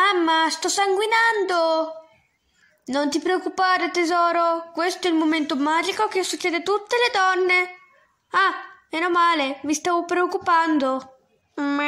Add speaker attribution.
Speaker 1: Mamma, sto sanguinando! Non ti preoccupare, tesoro. Questo è il momento magico che succede a tutte le donne. Ah, meno male, mi stavo preoccupando. Mm.